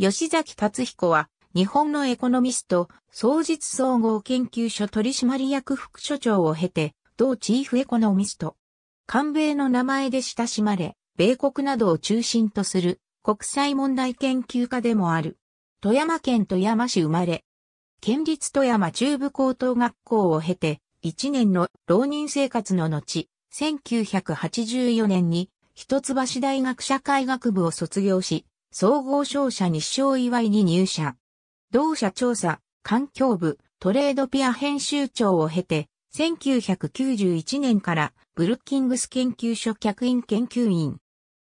吉崎達彦は、日本のエコノミスト、創実総合研究所取締役副所長を経て、同チーフエコノミスト。韓米の名前で親しまれ、米国などを中心とする国際問題研究家でもある。富山県富山市生まれ。県立富山中部高等学校を経て、1年の浪人生活の後、1984年に一橋大学社会学部を卒業し、総合商社日商祝いに入社。同社調査、環境部、トレードピア編集長を経て、1991年からブルッキングス研究所客員研究員。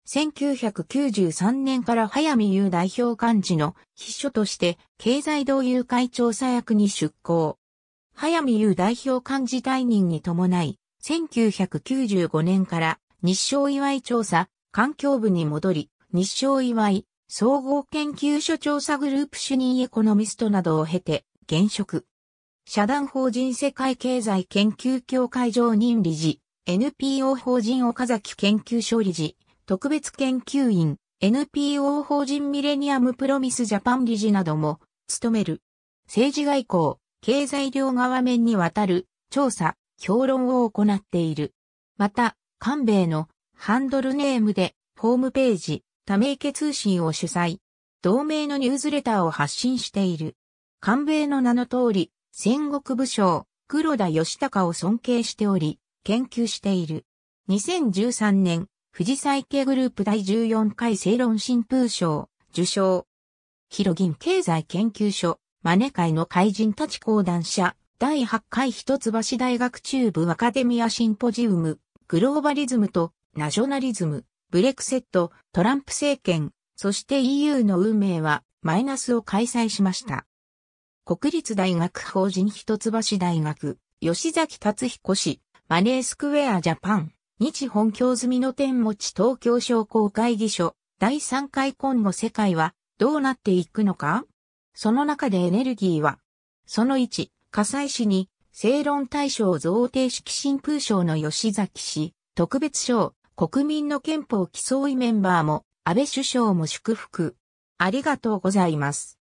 1993年から早見優代表幹事の秘書として経済同友会調査役に出向。早見優代表幹事退任に伴い、1995年から日商祝い調査環境部に戻り、日商祝い総合研究所調査グループ主任エコノミストなどを経て、現職。社団法人世界経済研究協会常任理事、NPO 法人岡崎研究所理事、特別研究員、NPO 法人ミレニアムプロミスジャパン理事なども、務める。政治外交、経済両側面にわたる、調査、評論を行っている。また、官米のハンドルネームで、ホームページ、ため池通信を主催。同名のニュースレターを発信している。官兵の名の通り、戦国武将、黒田義孝を尊敬しており、研究している。2013年、富士再系グループ第14回正論新風賞、受賞。広銀経済研究所、マネ会の怪人たち講談社、第8回一橋大学中部アカデミアシンポジウム、グローバリズムとナショナリズム。ブレクセット、トランプ政権、そして EU の運命はマイナスを開催しました。国立大学法人一橋大学、吉崎達彦氏、マネースクウェアジャパン、日本教済みの天持ち東京商工会議所、第3回今後世界はどうなっていくのかその中でエネルギーは、その1、火災市に、正論大賞贈呈式新風賞の吉崎氏、特別賞、国民の憲法競いメンバーも安倍首相も祝福。ありがとうございます。